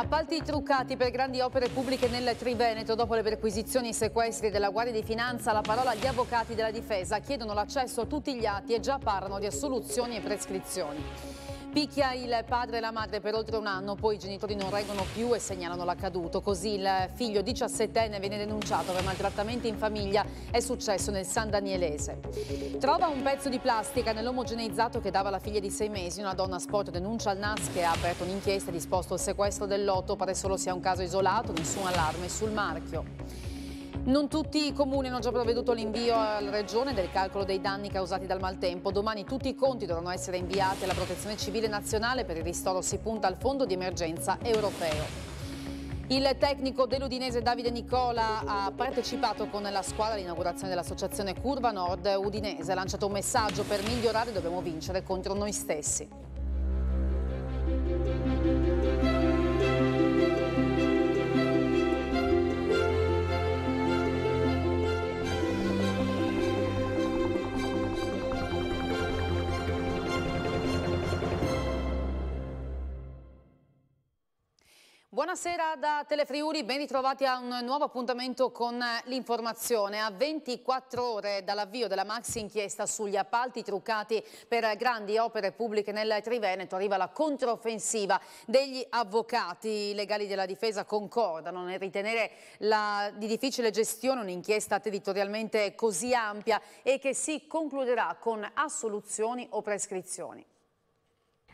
Appalti truccati per grandi opere pubbliche nel Triveneto. Dopo le perquisizioni e i sequestri della Guardia di Finanza, la parola agli avvocati della difesa chiedono l'accesso a tutti gli atti e già parlano di assoluzioni e prescrizioni. Picchia il padre e la madre per oltre un anno, poi i genitori non reggono più e segnalano l'accaduto. Così il figlio 17enne viene denunciato per maltrattamenti in famiglia, è successo nel San Danielese. Trova un pezzo di plastica nell'omogeneizzato che dava la figlia di sei mesi. Una donna sport denuncia al NAS che ha aperto un'inchiesta e disposto il sequestro del lotto. Pare solo sia un caso isolato, nessun allarme sul marchio. Non tutti i comuni hanno già provveduto all'invio alla Regione del calcolo dei danni causati dal maltempo. Domani tutti i conti dovranno essere inviati alla Protezione Civile Nazionale per il ristoro si punta al Fondo di Emergenza Europeo. Il tecnico dell'Udinese Davide Nicola ha partecipato con la squadra all'inaugurazione dell'associazione Curva Nord Udinese. Ha lanciato un messaggio per migliorare dobbiamo vincere contro noi stessi. Buonasera da Telefriuli, ben ritrovati a un nuovo appuntamento con l'informazione. A 24 ore dall'avvio della maxi inchiesta sugli appalti truccati per grandi opere pubbliche nel Triveneto arriva la controffensiva degli avvocati. I legali della difesa concordano nel ritenere la, di difficile gestione un'inchiesta territorialmente così ampia e che si concluderà con assoluzioni o prescrizioni.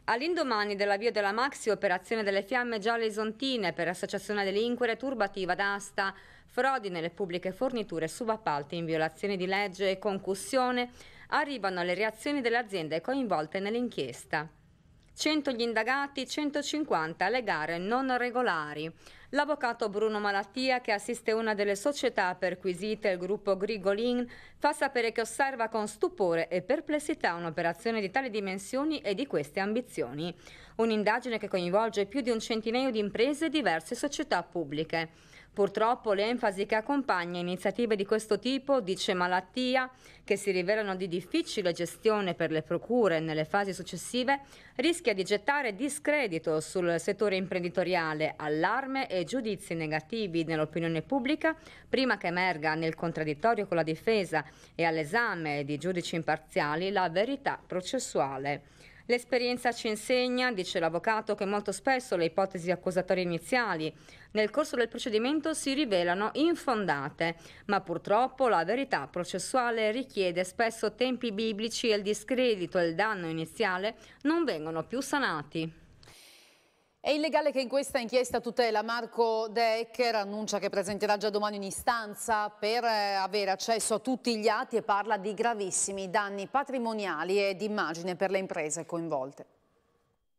All'indomani dell'avvio della maxi operazione delle fiamme gialle isontine per associazione delinquere turbativa d'asta, frodi nelle pubbliche forniture, subappalti in violazione di legge e concussione, arrivano le reazioni delle aziende coinvolte nell'inchiesta. 100 gli indagati, 150 le gare non regolari. L'avvocato Bruno Malattia, che assiste una delle società perquisite, il gruppo Grigolin, fa sapere che osserva con stupore e perplessità un'operazione di tali dimensioni e di queste ambizioni. Un'indagine che coinvolge più di un centinaio di imprese e diverse società pubbliche. Purtroppo l'enfasi che accompagna iniziative di questo tipo dice malattia, che si rivelano di difficile gestione per le procure nelle fasi successive, rischia di gettare discredito sul settore imprenditoriale, allarme e giudizi negativi nell'opinione pubblica prima che emerga nel contraddittorio con la difesa e all'esame di giudici imparziali la verità processuale. L'esperienza ci insegna, dice l'avvocato, che molto spesso le ipotesi accusatorie iniziali nel corso del procedimento si rivelano infondate, ma purtroppo la verità processuale richiede spesso tempi biblici e il discredito e il danno iniziale non vengono più sanati. È illegale che in questa inchiesta tutela Marco De Ecker annuncia che presenterà già domani un'istanza per eh, avere accesso a tutti gli atti e parla di gravissimi danni patrimoniali e d'immagine per le imprese coinvolte.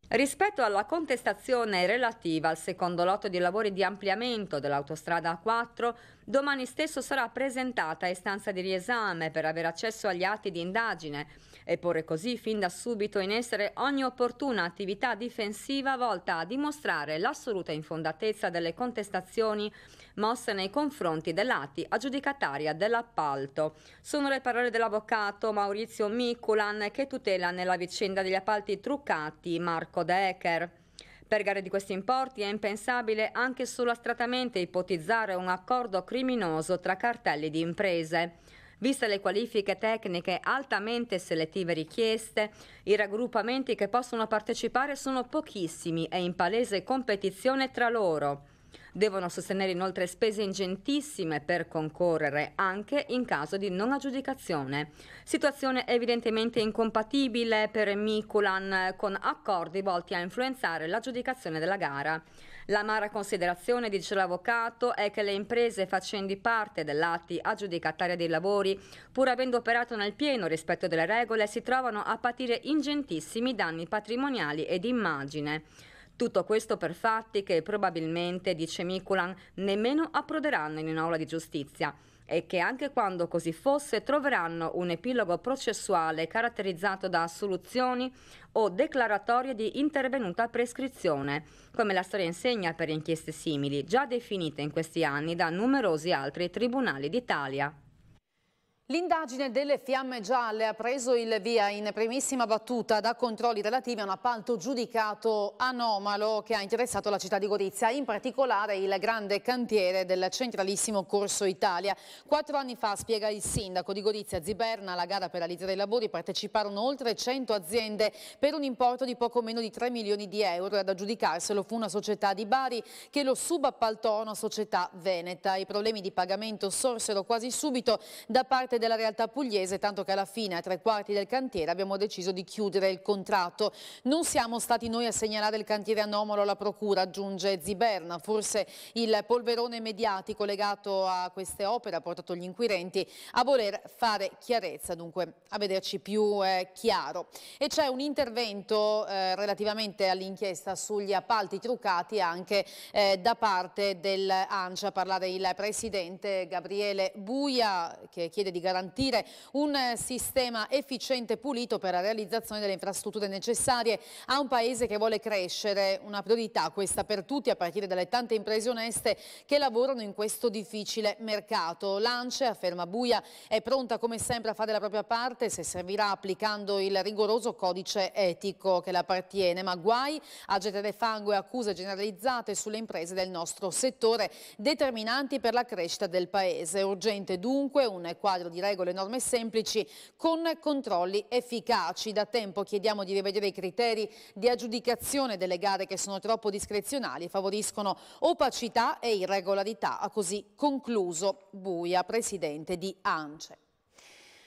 Rispetto alla contestazione relativa al secondo lotto di lavori di ampliamento dell'autostrada A4, domani stesso sarà presentata istanza di riesame per avere accesso agli atti di indagine e porre così fin da subito in essere ogni opportuna attività difensiva volta a dimostrare l'assoluta infondatezza delle contestazioni mosse nei confronti dell'atti aggiudicataria dell'appalto. Sono le parole dell'avvocato Maurizio Miculan che tutela nella vicenda degli appalti truccati Marco Decker. Per gare di questi importi è impensabile anche solo astratamente ipotizzare un accordo criminoso tra cartelli di imprese. Viste le qualifiche tecniche altamente selettive richieste, i raggruppamenti che possono partecipare sono pochissimi e in palese competizione tra loro. Devono sostenere inoltre spese ingentissime per concorrere anche in caso di non aggiudicazione. Situazione evidentemente incompatibile per Mikulan con accordi volti a influenzare l'aggiudicazione della gara. L'amara considerazione, dice l'avvocato, è che le imprese facenti parte dell'atti aggiudicataria dei lavori, pur avendo operato nel pieno rispetto delle regole, si trovano a patire ingentissimi danni patrimoniali ed immagine. Tutto questo per fatti che probabilmente, dice Mikulan, nemmeno approderanno in un'aula di giustizia e che anche quando così fosse troveranno un epilogo processuale caratterizzato da assoluzioni o declaratorie di intervenuta prescrizione, come la storia insegna per inchieste simili, già definite in questi anni da numerosi altri tribunali d'Italia. L'indagine delle fiamme gialle ha preso il via in primissima battuta da controlli relativi a un appalto giudicato anomalo che ha interessato la città di Gorizia, in particolare il grande cantiere del centralissimo Corso Italia. Quattro anni fa, spiega il sindaco di Gorizia Ziberna, alla gara per la lite dei lavori parteciparono oltre 100 aziende per un importo di poco meno di 3 milioni di euro e ad aggiudicarselo fu una società di Bari che lo subappaltò a una società veneta. I problemi di pagamento sorsero quasi subito da parte parte della realtà pugliese, tanto che alla fine, a tre quarti del cantiere, abbiamo deciso di chiudere il contratto. Non siamo stati noi a segnalare il cantiere anomalo alla procura, aggiunge Ziberna. Forse il polverone mediatico legato a queste opere ha portato gli inquirenti a voler fare chiarezza, dunque a vederci più eh, chiaro. E c'è un intervento eh, relativamente all'inchiesta sugli appalti truccati anche eh, da parte dell'ANCI a parlare il presidente Gabriele Buia che chiede di garantire un eh, sistema efficiente e pulito per la realizzazione delle infrastrutture necessarie a un paese che vuole crescere, una priorità questa per tutti a partire dalle tante imprese oneste che lavorano in questo difficile mercato. L'ANCE afferma Buia, è pronta come sempre a fare la propria parte se servirà applicando il rigoroso codice etico che la appartiene, ma guai a gettare fango e accuse generalizzate sulle imprese del nostro settore determinanti per la crescita del paese. Urgente dunque un quadro di di regole e norme semplici con controlli efficaci. Da tempo chiediamo di rivedere i criteri di aggiudicazione delle gare che sono troppo discrezionali e favoriscono opacità e irregolarità. Ha così concluso Buia, presidente di ANCE.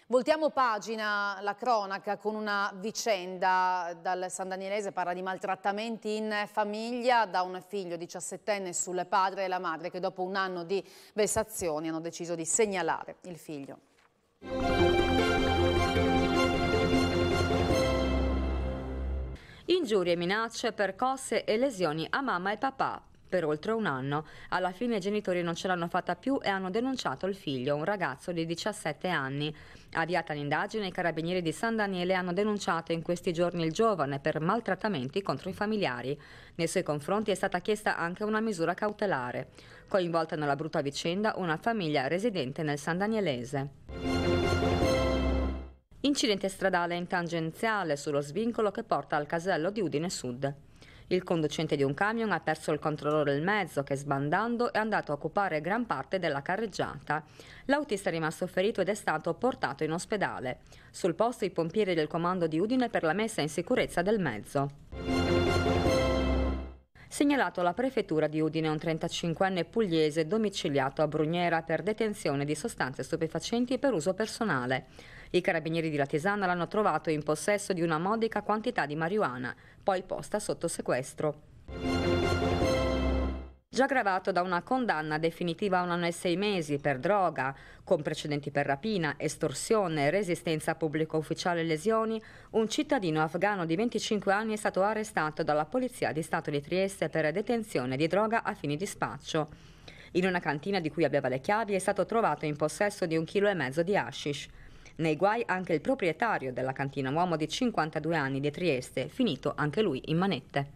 Voltiamo pagina la cronaca con una vicenda dal San Danielese, parla di maltrattamenti in famiglia da un figlio 17enne sul padre e la madre che dopo un anno di vessazioni hanno deciso di segnalare il figlio. Ingiurie, minacce, percosse e lesioni a mamma e papà per oltre un anno. Alla fine i genitori non ce l'hanno fatta più e hanno denunciato il figlio, un ragazzo di 17 anni. Avviata l'indagine, i carabinieri di San Daniele hanno denunciato in questi giorni il giovane per maltrattamenti contro i familiari. Nei suoi confronti è stata chiesta anche una misura cautelare coinvolta nella brutta vicenda una famiglia residente nel San Danielese. Incidente stradale in tangenziale sullo svincolo che porta al casello di Udine Sud. Il conducente di un camion ha perso il controllo del mezzo che sbandando è andato a occupare gran parte della carreggiata. L'autista è rimasto ferito ed è stato portato in ospedale. Sul posto i pompieri del comando di Udine per la messa in sicurezza del mezzo segnalato alla prefettura di Udine un 35enne pugliese domiciliato a Brugnera per detenzione di sostanze stupefacenti per uso personale. I carabinieri di Latesana l'hanno trovato in possesso di una modica quantità di marijuana, poi posta sotto sequestro già gravato da una condanna definitiva a un anno e sei mesi per droga, con precedenti per rapina, estorsione, resistenza a pubblico ufficiale e lesioni, un cittadino afgano di 25 anni è stato arrestato dalla Polizia di Stato di Trieste per detenzione di droga a fini di spaccio. In una cantina di cui aveva le chiavi è stato trovato in possesso di un chilo e mezzo di hashish. Nei guai anche il proprietario della cantina, un uomo di 52 anni di Trieste, finito anche lui in manette.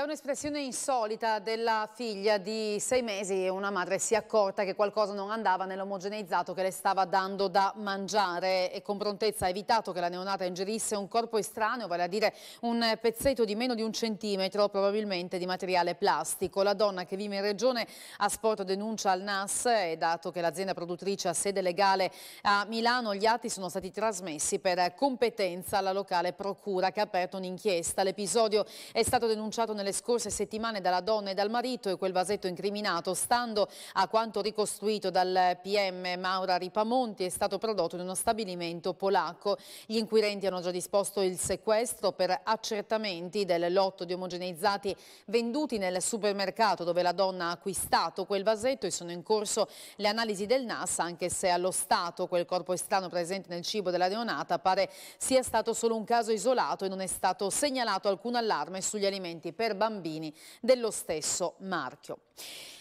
Da un'espressione insolita della figlia di sei mesi una madre si è accorta che qualcosa non andava nell'omogeneizzato che le stava dando da mangiare e con prontezza ha evitato che la neonata ingerisse un corpo estraneo, vale a dire un pezzetto di meno di un centimetro, probabilmente di materiale plastico. La donna che vive in regione ha sporto denuncia al NAS e dato che l'azienda produttrice ha sede legale a Milano, gli atti sono stati trasmessi per competenza alla locale procura che ha aperto un'inchiesta. L'episodio è stato denunciato nelle nelle scorse settimane dalla donna e dal marito e quel vasetto incriminato, stando a quanto ricostruito dal PM Maura Ripamonti, è stato prodotto in uno stabilimento polacco. Gli inquirenti hanno già disposto il sequestro per accertamenti del lotto di omogeneizzati venduti nel supermercato dove la donna ha acquistato quel vasetto e sono in corso le analisi del NAS, anche se allo Stato quel corpo estraneo presente nel cibo della neonata pare sia stato solo un caso isolato e non è stato segnalato alcun allarme sugli alimenti per per bambini dello stesso marchio.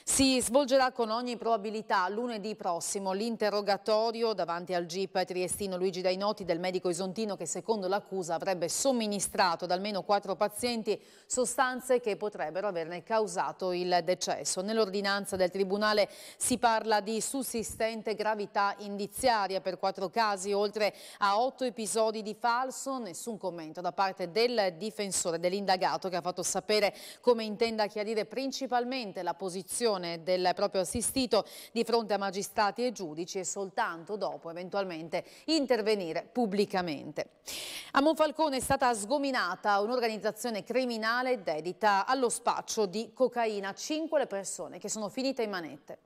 Si svolgerà con ogni probabilità lunedì prossimo l'interrogatorio davanti al GIP triestino Luigi Dainoti del medico isontino che secondo l'accusa avrebbe somministrato ad almeno quattro pazienti sostanze che potrebbero averne causato il decesso. Nell'ordinanza del Tribunale si parla di sussistente gravità indiziaria per quattro casi, oltre a otto episodi di falso, nessun commento da parte del difensore dell'indagato che ha fatto sapere come intenda chiarire principalmente la posizione posizione del proprio assistito di fronte a magistrati e giudici e soltanto dopo eventualmente intervenire pubblicamente. A Monfalcone è stata sgominata un'organizzazione criminale dedita allo spaccio di cocaina. Cinque le persone che sono finite in manette.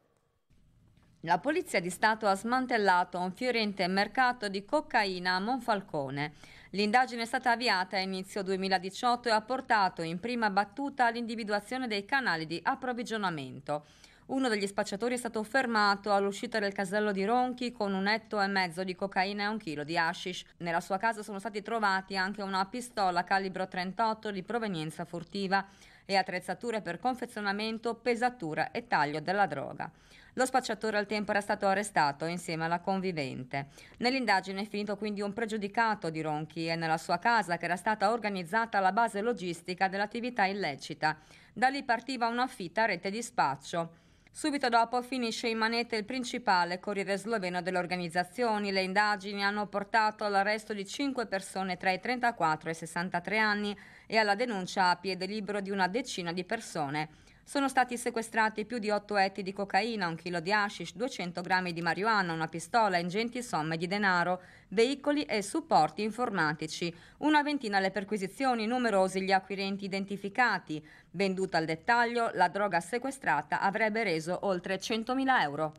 La Polizia di Stato ha smantellato un fiorente mercato di cocaina a Monfalcone. L'indagine è stata avviata a inizio 2018 e ha portato in prima battuta all'individuazione dei canali di approvvigionamento. Uno degli spacciatori è stato fermato all'uscita del casello di Ronchi con un etto e mezzo di cocaina e un chilo di hashish. Nella sua casa sono stati trovati anche una pistola calibro 38 di provenienza furtiva e attrezzature per confezionamento, pesatura e taglio della droga. Lo spacciatore al tempo era stato arrestato insieme alla convivente. Nell'indagine è finito quindi un pregiudicato di Ronchi e nella sua casa che era stata organizzata la base logistica dell'attività illecita. Da lì partiva una fitta rete di spaccio. Subito dopo finisce in manette il principale corriere sloveno delle organizzazioni. Le indagini hanno portato all'arresto di 5 persone tra i 34 e i 63 anni e alla denuncia a piede libero di una decina di persone. Sono stati sequestrati più di 8 etti di cocaina, un chilo di hashish, 200 grammi di marijuana, una pistola, ingenti somme di denaro, veicoli e supporti informatici. Una ventina le perquisizioni, numerosi gli acquirenti identificati. Venduta al dettaglio, la droga sequestrata avrebbe reso oltre 100.000 euro.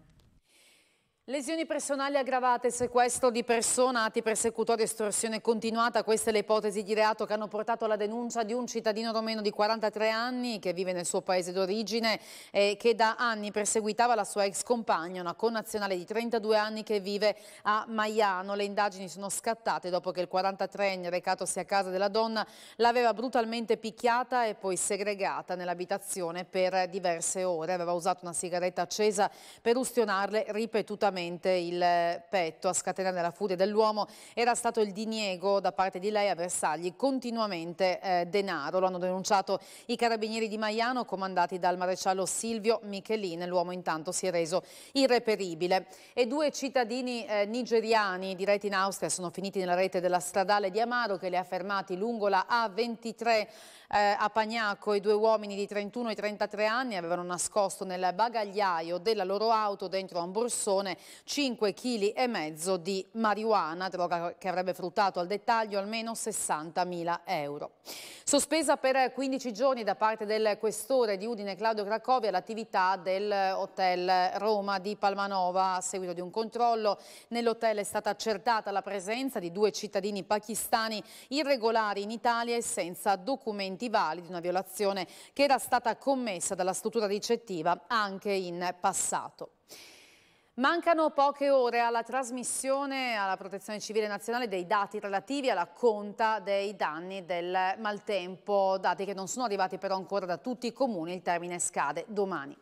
Lesioni personali aggravate, sequestro di persona, atti persecutori, estorsione continuata, queste le ipotesi di reato che hanno portato alla denuncia di un cittadino romeno di 43 anni che vive nel suo paese d'origine e che da anni perseguitava la sua ex compagna, una connazionale di 32 anni che vive a Maiano. Le indagini sono scattate dopo che il 43enne recatosi a casa della donna l'aveva brutalmente picchiata e poi segregata nell'abitazione per diverse ore. Aveva usato una sigaretta accesa per ustionarle ripetutamente direttamente il petto a scatenare la furia dell'uomo era stato il diniego da parte di lei a versargli continuamente eh, denaro. Lo hanno denunciato i carabinieri di Maiano comandati dal maresciallo Silvio Michelin. L'uomo intanto si è reso irreperibile. E due cittadini eh, nigeriani diretti in Austria sono finiti nella rete della stradale di Amaro che li ha fermati lungo la A23 eh, a Pagnaco i due uomini di 31 e 33 anni avevano nascosto nel bagagliaio della loro auto dentro a un borsone 5 kg e mezzo di marijuana, droga che avrebbe fruttato al dettaglio almeno 60.000 euro. Sospesa per 15 giorni da parte del questore di Udine Claudio Cracovia l'attività dell'hotel Roma di Palmanova a seguito di un controllo. Nell'hotel è stata accertata la presenza di due cittadini pakistani irregolari in Italia e senza documenti stivali di una violazione che era stata commessa dalla struttura ricettiva anche in passato. Mancano poche ore alla trasmissione alla Protezione Civile Nazionale dei dati relativi alla conta dei danni del maltempo, dati che non sono arrivati però ancora da tutti i comuni, il termine scade domani.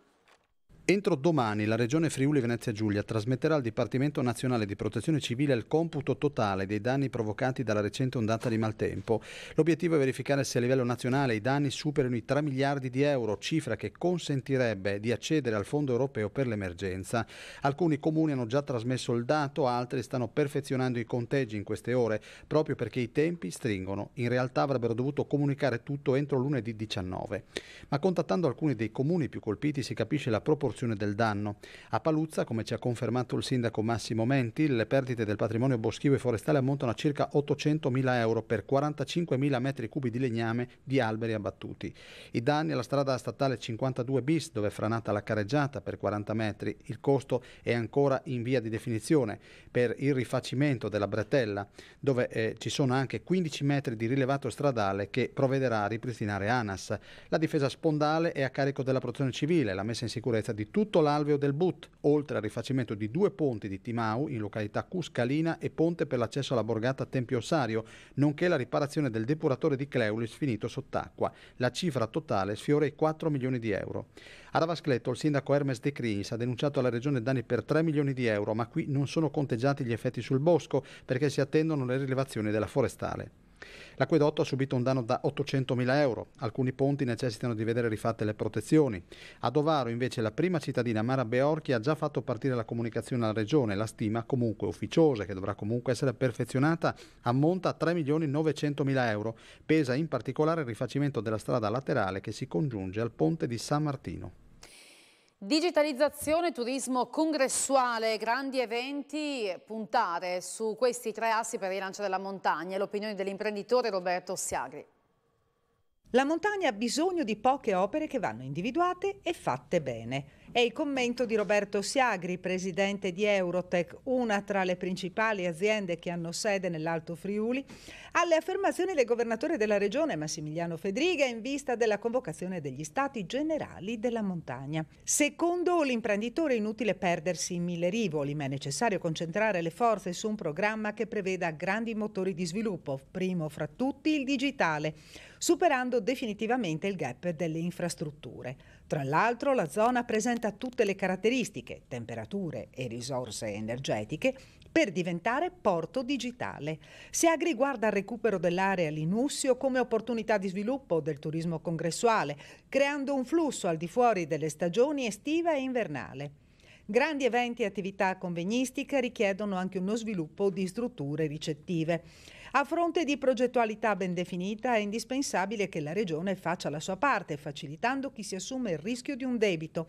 Entro domani la Regione Friuli Venezia Giulia trasmetterà al Dipartimento Nazionale di Protezione Civile il computo totale dei danni provocati dalla recente ondata di maltempo. L'obiettivo è verificare se a livello nazionale i danni superano i 3 miliardi di euro, cifra che consentirebbe di accedere al Fondo europeo per l'emergenza. Alcuni comuni hanno già trasmesso il dato, altri stanno perfezionando i conteggi in queste ore, proprio perché i tempi stringono. In realtà avrebbero dovuto comunicare tutto entro lunedì 19. Ma contattando alcuni dei comuni più colpiti si capisce la proporzione ricostruzione del danno. A Paluzza, come ci ha confermato il sindaco Massimo Menti, le perdite del patrimonio boschivo e forestale ammontano a circa 800.000 euro per 45.000 metri cubi di legname di alberi abbattuti. I danni alla strada statale 52 bis, dove è franata la careggiata per 40 metri, il costo è ancora in via di definizione per il rifacimento della bretella, dove eh, ci sono anche 15 metri di rilevato stradale che provvederà a ripristinare ANAS. La difesa spondale è a carico della protezione civile, la messa in sicurezza di di tutto l'alveo del But, oltre al rifacimento di due ponti di Timau in località Cuscalina e ponte per l'accesso alla borgata Tempio Ossario, nonché la riparazione del depuratore di Cleulis finito sott'acqua. La cifra totale sfiora i 4 milioni di euro. A Ravascletto il sindaco Hermes De Crins ha denunciato alla regione danni per 3 milioni di euro, ma qui non sono conteggiati gli effetti sul bosco perché si attendono le rilevazioni della forestale. L'acquedotto ha subito un danno da 800.000 euro, alcuni ponti necessitano di vedere rifatte le protezioni. A Dovaro invece la prima cittadina Mara Beorchi ha già fatto partire la comunicazione alla Regione, la stima comunque ufficiosa che dovrà comunque essere perfezionata ammonta a 3.900.000 euro, pesa in particolare il rifacimento della strada laterale che si congiunge al ponte di San Martino. Digitalizzazione, turismo congressuale, grandi eventi, puntare su questi tre assi per il lancio della montagna, l'opinione dell'imprenditore Roberto Siagri. La montagna ha bisogno di poche opere che vanno individuate e fatte bene. È il commento di Roberto Siagri, presidente di Eurotech, una tra le principali aziende che hanno sede nell'Alto Friuli, alle affermazioni del governatore della regione Massimiliano Fedriga in vista della convocazione degli stati generali della montagna. Secondo l'imprenditore è inutile perdersi in mille rivoli, ma è necessario concentrare le forze su un programma che preveda grandi motori di sviluppo, primo fra tutti il digitale, superando definitivamente il gap delle infrastrutture. Tra l'altro la zona presenta tutte le caratteristiche, temperature e risorse energetiche per diventare porto digitale. Siagri guarda al recupero dell'area Linussio come opportunità di sviluppo del turismo congressuale, creando un flusso al di fuori delle stagioni estiva e invernale. Grandi eventi e attività convegnistiche richiedono anche uno sviluppo di strutture ricettive. A fronte di progettualità ben definita è indispensabile che la Regione faccia la sua parte, facilitando chi si assume il rischio di un debito,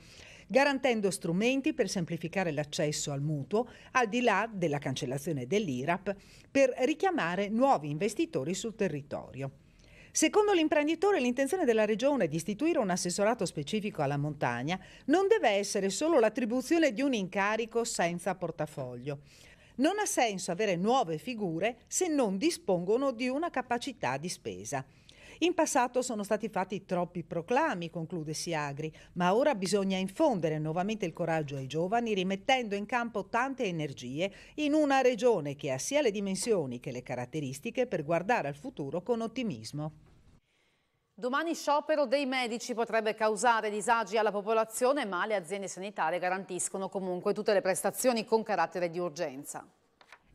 garantendo strumenti per semplificare l'accesso al mutuo, al di là della cancellazione dell'IRAP, per richiamare nuovi investitori sul territorio. Secondo l'imprenditore, l'intenzione della Regione di istituire un assessorato specifico alla montagna non deve essere solo l'attribuzione di un incarico senza portafoglio. Non ha senso avere nuove figure se non dispongono di una capacità di spesa. In passato sono stati fatti troppi proclami, conclude Siagri, ma ora bisogna infondere nuovamente il coraggio ai giovani rimettendo in campo tante energie in una regione che ha sia le dimensioni che le caratteristiche per guardare al futuro con ottimismo. Domani sciopero dei medici potrebbe causare disagi alla popolazione, ma le aziende sanitarie garantiscono comunque tutte le prestazioni con carattere di urgenza.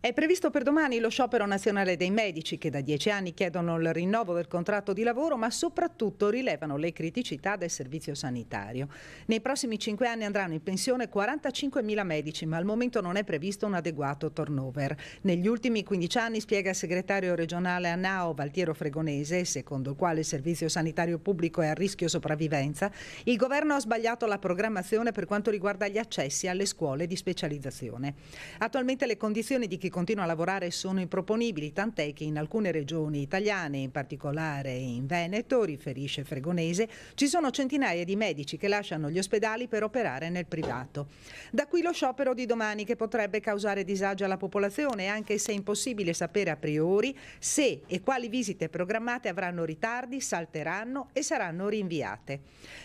È previsto per domani lo sciopero nazionale dei medici che da dieci anni chiedono il rinnovo del contratto di lavoro ma soprattutto rilevano le criticità del servizio sanitario. Nei prossimi cinque anni andranno in pensione 45.000 medici ma al momento non è previsto un adeguato turnover. Negli ultimi 15 anni, spiega il segretario regionale a NAO Valtiero Fregonese, secondo il quale il servizio sanitario pubblico è a rischio sopravvivenza, il governo ha sbagliato la programmazione per quanto riguarda gli accessi alle scuole di specializzazione. Attualmente le condizioni di chi che continua a lavorare sono improponibili, tant'è che in alcune regioni italiane, in particolare in Veneto, riferisce Fregonese, ci sono centinaia di medici che lasciano gli ospedali per operare nel privato. Da qui lo sciopero di domani che potrebbe causare disagio alla popolazione, anche se è impossibile sapere a priori se e quali visite programmate avranno ritardi, salteranno e saranno rinviate.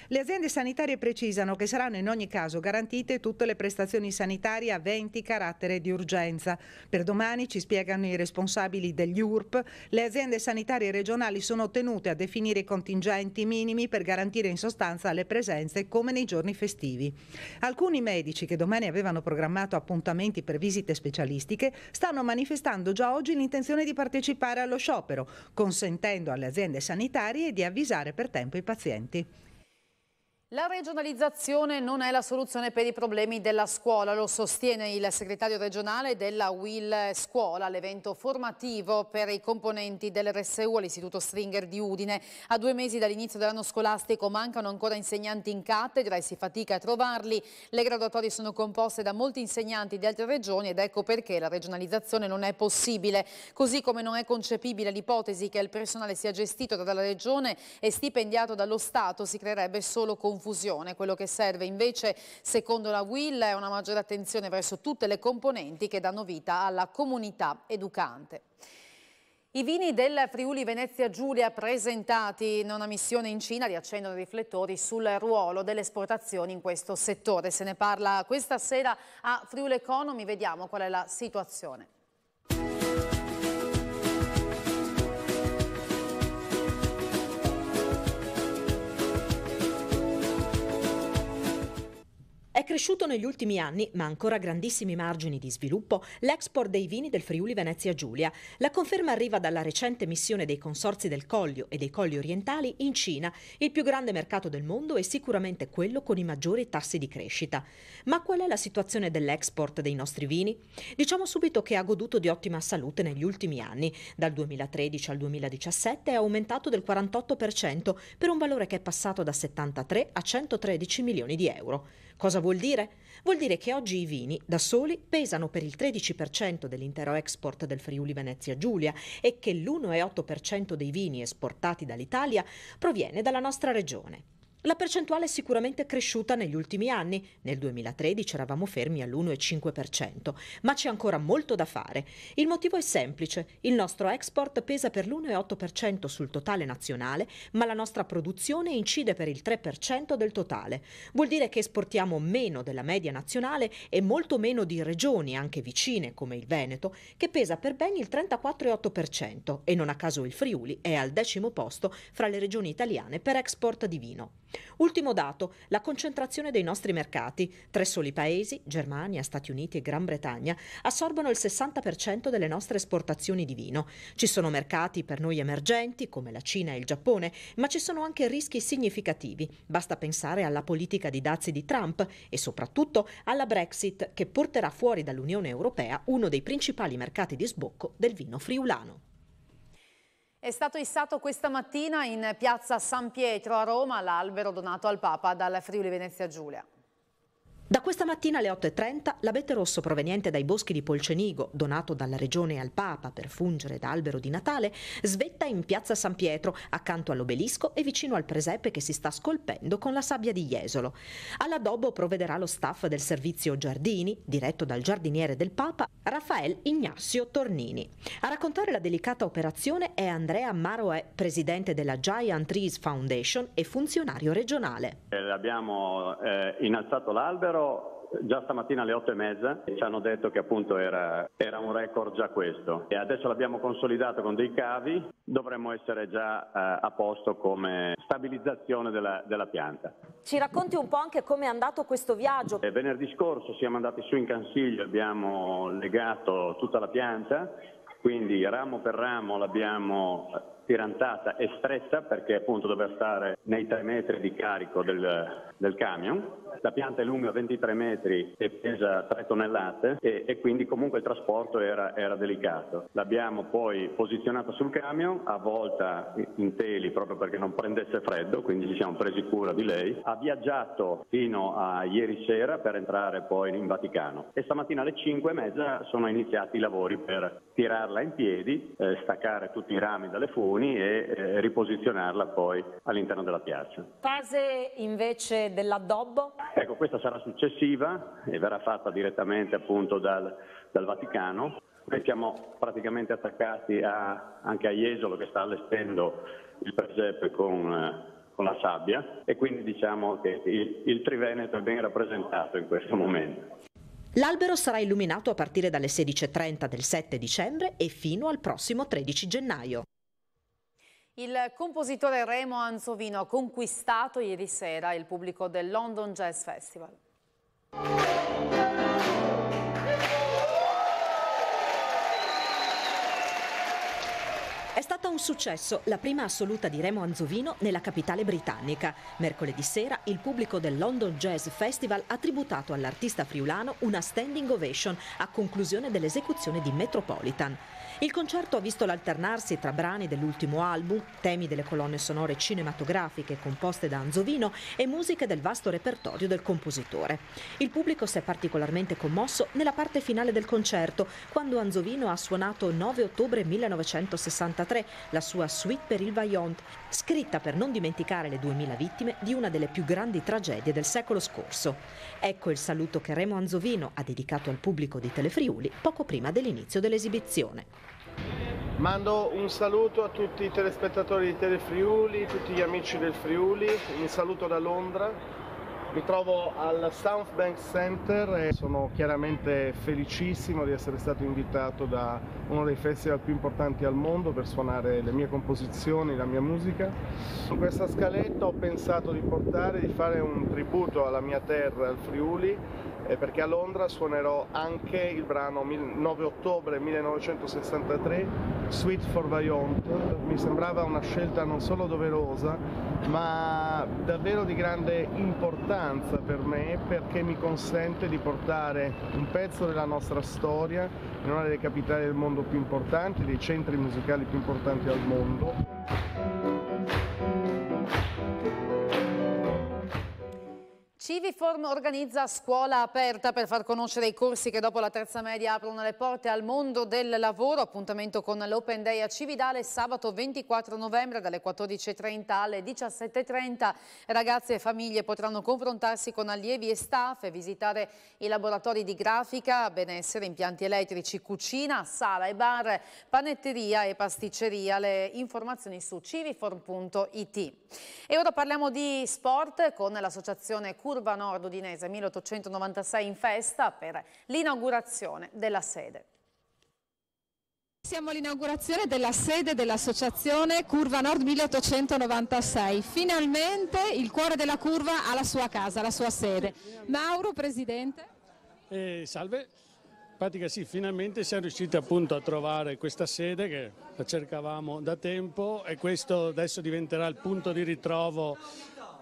Le aziende sanitarie precisano che saranno in ogni caso garantite tutte le prestazioni sanitarie aventi carattere di urgenza, per domani, ci spiegano i responsabili degli URP, le aziende sanitarie regionali sono tenute a definire i contingenti minimi per garantire in sostanza le presenze come nei giorni festivi. Alcuni medici che domani avevano programmato appuntamenti per visite specialistiche stanno manifestando già oggi l'intenzione di partecipare allo sciopero, consentendo alle aziende sanitarie di avvisare per tempo i pazienti. La regionalizzazione non è la soluzione per i problemi della scuola, lo sostiene il segretario regionale della Will Scuola l'evento formativo per i componenti dell'RSU all'Istituto Stringer di Udine. A due mesi dall'inizio dell'anno scolastico mancano ancora insegnanti in cattedra e si fatica a trovarli. Le graduatorie sono composte da molti insegnanti di altre regioni ed ecco perché la regionalizzazione non è possibile, così come non è concepibile l'ipotesi che il personale sia gestito dalla regione e stipendiato dallo Stato, si creerebbe solo confusione confusione. Quello che serve invece, secondo la WIL, è una maggiore attenzione verso tutte le componenti che danno vita alla comunità educante. I vini del Friuli Venezia Giulia presentati in una missione in Cina riaccendono i riflettori sul ruolo delle esportazioni in questo settore. Se ne parla questa sera a Friuli Economy, vediamo qual è la situazione. È cresciuto negli ultimi anni, ma ancora grandissimi margini di sviluppo, l'export dei vini del Friuli Venezia Giulia. La conferma arriva dalla recente missione dei consorzi del Collio e dei Colli Orientali in Cina, il più grande mercato del mondo e sicuramente quello con i maggiori tassi di crescita. Ma qual è la situazione dell'export dei nostri vini? Diciamo subito che ha goduto di ottima salute negli ultimi anni. Dal 2013 al 2017 è aumentato del 48% per un valore che è passato da 73 a 113 milioni di euro. Cosa vuol dire? Vuol dire che oggi i vini da soli pesano per il 13% dell'intero export del Friuli Venezia Giulia e che l'1,8% dei vini esportati dall'Italia proviene dalla nostra regione. La percentuale è sicuramente cresciuta negli ultimi anni, nel 2013 eravamo fermi all'1,5%, ma c'è ancora molto da fare. Il motivo è semplice, il nostro export pesa per l'1,8% sul totale nazionale, ma la nostra produzione incide per il 3% del totale. Vuol dire che esportiamo meno della media nazionale e molto meno di regioni anche vicine come il Veneto, che pesa per ben il 34,8% e non a caso il Friuli è al decimo posto fra le regioni italiane per export di vino. Ultimo dato, la concentrazione dei nostri mercati. Tre soli paesi, Germania, Stati Uniti e Gran Bretagna, assorbono il 60% delle nostre esportazioni di vino. Ci sono mercati per noi emergenti, come la Cina e il Giappone, ma ci sono anche rischi significativi. Basta pensare alla politica di dazi di Trump e soprattutto alla Brexit, che porterà fuori dall'Unione Europea uno dei principali mercati di sbocco del vino friulano. È stato issato questa mattina in piazza San Pietro a Roma l'albero donato al Papa dalla Friuli Venezia Giulia. Da questa mattina alle 8.30 l'abete rosso proveniente dai boschi di Polcenigo, donato dalla regione al Papa per fungere da albero di Natale, svetta in piazza San Pietro, accanto all'obelisco e vicino al presepe che si sta scolpendo con la sabbia di Jesolo. All'adobo provvederà lo staff del servizio Giardini, diretto dal giardiniere del Papa, Raffaele Ignazio Tornini. A raccontare la delicata operazione è Andrea Maroè, presidente della Giant Trees Foundation e funzionario regionale. Eh, abbiamo eh, innalzato l'albero già stamattina alle 8 e mezza ci hanno detto che appunto era, era un record già questo e adesso l'abbiamo consolidato con dei cavi, dovremmo essere già eh, a posto come stabilizzazione della, della, pianta. Ci racconti un po' anche come è andato questo viaggio? Eh, venerdì scorso siamo andati su in Cansiglio, abbiamo legato tutta la pianta, quindi ramo per ramo l'abbiamo tirantata e stretta perché appunto doveva stare nei tre metri di carico del, del camion la pianta è lunga 23 metri e pesa 3 tonnellate e, e quindi comunque il trasporto era, era delicato. L'abbiamo poi posizionata sul camion, avvolta in teli proprio perché non prendesse freddo, quindi ci siamo presi cura di lei. Ha viaggiato fino a ieri sera per entrare poi in Vaticano e stamattina alle 5 e mezza sono iniziati i lavori per tirarla in piedi, eh, staccare tutti i rami dalle funi e eh, riposizionarla poi all'interno della piazza. Fase invece dell'addobbo? Ecco, questa sarà successiva e verrà fatta direttamente appunto dal, dal Vaticano. Noi siamo praticamente attaccati a, anche a Jesolo che sta allestendo il presepe con, con, la sabbia e quindi diciamo che il, il Triveneto è ben rappresentato in questo momento. L'albero sarà illuminato a partire dalle 16.30 del 7 dicembre e fino al prossimo 13 gennaio. Il compositore Remo Anzovino ha conquistato ieri sera il pubblico del London Jazz Festival. È stata un successo, la prima assoluta di Remo Anzovino nella capitale britannica. Mercoledì sera il pubblico del London Jazz Festival ha tributato all'artista friulano una standing ovation a conclusione dell'esecuzione di Metropolitan. Il concerto ha visto l'alternarsi tra brani dell'ultimo album, temi delle colonne sonore cinematografiche composte da Anzovino e musiche del vasto repertorio del compositore. Il pubblico si è particolarmente commosso nella parte finale del concerto, quando Anzovino ha suonato 9 ottobre 1963 1973, la sua Suite per il Vaillant, scritta per non dimenticare le 2000 vittime di una delle più grandi tragedie del secolo scorso. Ecco il saluto che Remo Anzovino ha dedicato al pubblico di Telefriuli poco prima dell'inizio dell'esibizione. Mando un saluto a tutti i telespettatori di Telefriuli, tutti gli amici del Friuli, un saluto da Londra mi trovo al South Bank Center e sono chiaramente felicissimo di essere stato invitato da uno dei festival più importanti al mondo per suonare le mie composizioni, la mia musica. Su questa scaletta ho pensato di portare, di fare un tributo alla mia terra, al Friuli, eh, perché a Londra suonerò anche il brano 9 ottobre 1963, Sweet for Vaillant. Mi sembrava una scelta non solo doverosa, ma davvero di grande importanza importanza per me perché mi consente di portare un pezzo della nostra storia in una delle capitali del mondo più importanti, dei centri musicali più importanti al mondo. Civiform organizza scuola aperta per far conoscere i corsi che dopo la terza media aprono le porte al mondo del lavoro. Appuntamento con l'Open Day a Cividale sabato 24 novembre dalle 14.30 alle 17.30. Ragazze e famiglie potranno confrontarsi con allievi e staff e visitare i laboratori di grafica, benessere, impianti elettrici, cucina, sala e bar, panetteria e pasticceria. Le informazioni su civiform.it. E ora parliamo di sport con l'associazione Cura curva nord udinese 1896 in festa per l'inaugurazione della sede. Siamo all'inaugurazione della sede dell'associazione Curva Nord 1896. Finalmente il cuore della curva ha la sua casa, la sua sede. Mauro, presidente. Eh, salve. In pratica sì, finalmente siamo riusciti appunto a trovare questa sede che la cercavamo da tempo e questo adesso diventerà il punto di ritrovo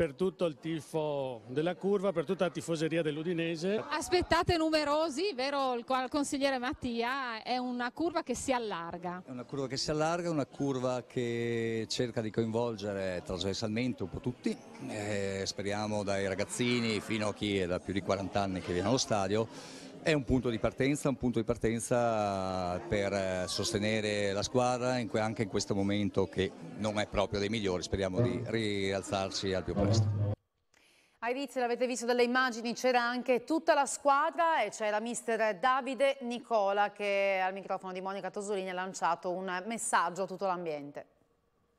per tutto il tifo della curva, per tutta la tifoseria dell'Udinese. Aspettate numerosi, vero il consigliere Mattia, è una curva che si allarga. È una curva che si allarga, una curva che cerca di coinvolgere trasversalmente un po' tutti, eh, speriamo dai ragazzini fino a chi è da più di 40 anni che viene allo stadio è un punto di partenza, un punto di partenza per eh, sostenere la squadra anche in questo momento che non è proprio dei migliori, speriamo di rialzarci al più presto. Ai Rizzi, l'avete visto dalle immagini, c'era anche tutta la squadra e c'era mister Davide Nicola che al microfono di Monica Tosolini ha lanciato un messaggio a tutto l'ambiente.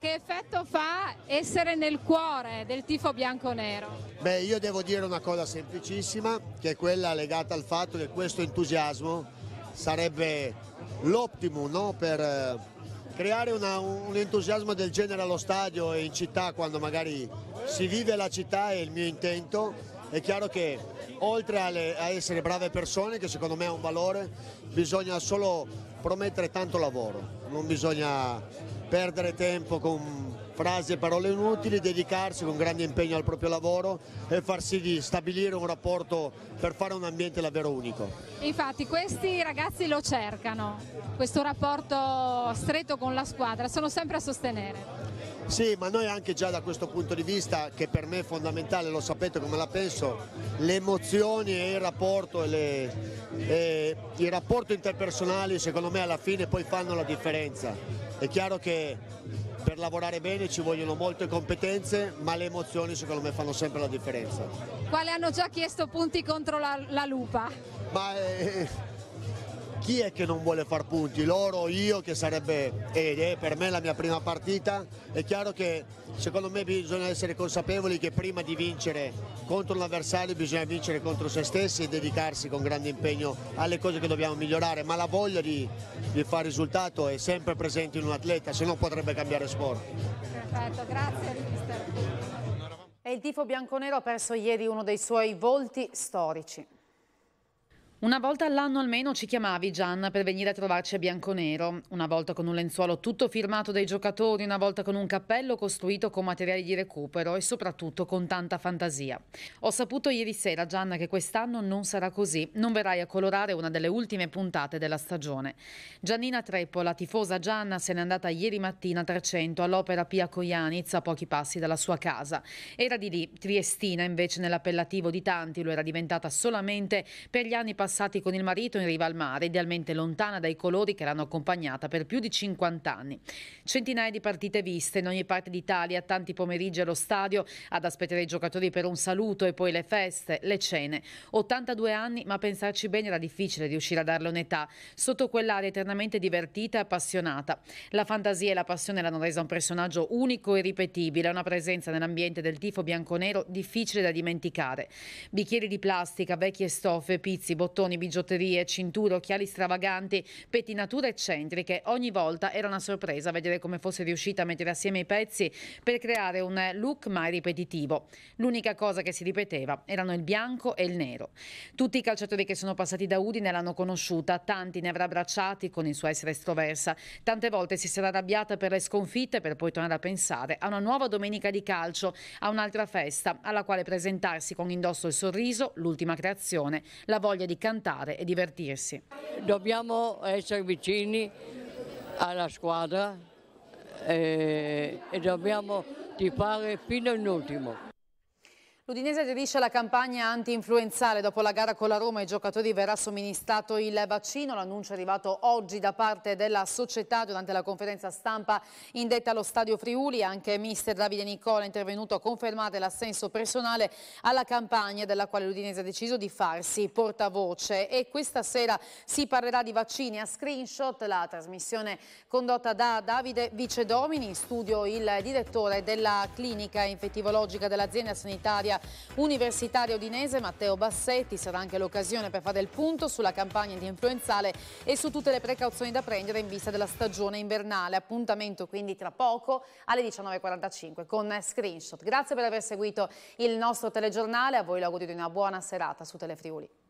Che effetto fa essere nel cuore del tifo bianco-nero? Beh, io devo dire una cosa semplicissima, che è quella legata al fatto che questo entusiasmo sarebbe l'optimo no? per eh, creare una, un entusiasmo del genere allo stadio e in città quando magari si vive la città è il mio intento è chiaro che oltre alle, a essere brave persone che secondo me è un valore bisogna solo promettere tanto lavoro non bisogna perdere tempo con frasi e parole inutili, dedicarsi con grande impegno al proprio lavoro e far sì di stabilire un rapporto per fare un ambiente davvero unico. Infatti questi ragazzi lo cercano, questo rapporto stretto con la squadra, sono sempre a sostenere. Sì, ma noi anche già da questo punto di vista, che per me è fondamentale, lo sapete come la penso, le emozioni e il rapporto, e le, e il rapporto interpersonali secondo me alla fine poi fanno la differenza è chiaro che per lavorare bene ci vogliono molte competenze, ma le emozioni secondo me fanno sempre la differenza. Quale hanno già chiesto punti contro la, la lupa? Ma, eh, chi è che non vuole far punti? Loro, io che sarebbe, ed è eh, per me la mia prima partita, è chiaro che secondo me bisogna essere consapevoli che prima di vincere contro un avversario bisogna vincere contro se stessi e dedicarsi con grande impegno alle cose che dobbiamo migliorare, ma la voglia di, di fare risultato è sempre presente in un atleta, se no potrebbe cambiare sport. Perfetto, grazie mister. E il tifo bianconero ha perso ieri uno dei suoi volti storici. Una volta all'anno almeno ci chiamavi Gian per venire a trovarci a bianconero, una volta con un lenzuolo tutto firmato dai giocatori, una volta con un cappello costruito con materiali di recupero e soprattutto con tanta fantasia. Ho saputo ieri sera Gian che quest'anno non sarà così, non verrai a colorare una delle ultime puntate della stagione. Giannina Treppo, tifosa Gianna, se n'è andata ieri mattina a Trecento all'opera Pia Coianiz a pochi passi dalla sua casa. Era di lì, triestina invece nell'appellativo di tanti, lo era diventata solamente per gli anni passati passati con il marito in riva al mare, idealmente lontana dai colori che l'hanno accompagnata per più di 50 anni. Centinaia di partite viste in ogni parte d'Italia, tanti pomeriggi allo stadio ad aspettare i giocatori per un saluto e poi le feste, le cene. 82 anni, ma pensarci bene era difficile riuscire a darle un'età, sotto quell'area eternamente divertita e appassionata. La fantasia e la passione l'hanno resa un personaggio unico e ripetibile, una presenza nell'ambiente del tifo bianconero difficile da dimenticare. Bicchieri di plastica, vecchie stoffe, pizzi, bottoni bottoni, bigiotterie, cinture, occhiali stravaganti, pettinature eccentriche. Ogni volta era una sorpresa vedere come fosse riuscita a mettere assieme i pezzi per creare un look mai ripetitivo. L'unica cosa che si ripeteva erano il bianco e il nero. Tutti i calciatori che sono passati da Udine l'hanno conosciuta, tanti ne avrà abbracciati con il suo essere estroversa. Tante volte si sarà arrabbiata per le sconfitte per poi tornare a pensare a una nuova domenica di calcio, a un'altra festa alla quale presentarsi con indosso il sorriso, l'ultima creazione, la voglia di cantare cantare e divertirsi. Dobbiamo essere vicini alla squadra e, eh, e dobbiamo tifare fino all'ultimo. L'Udinese aderisce alla campagna anti-influenzale. Dopo la gara con la Roma ai giocatori verrà somministrato il vaccino. L'annuncio è arrivato oggi da parte della società durante la conferenza stampa indetta allo Stadio Friuli. Anche mister Davide Nicola è intervenuto a confermare l'assenso personale alla campagna della quale l'Udinese ha deciso di farsi portavoce. E questa sera si parlerà di vaccini a screenshot. La trasmissione condotta da Davide Vicedomini, in studio il direttore della clinica infettivologica dell'azienda sanitaria segretaria universitaria Odinese Matteo Bassetti. Sarà anche l'occasione per fare il punto sulla campagna di influenzale e su tutte le precauzioni da prendere in vista della stagione invernale. Appuntamento quindi tra poco alle 19.45 con Screenshot. Grazie per aver seguito il nostro telegiornale. A voi l'augurio di una buona serata su Telefriuli.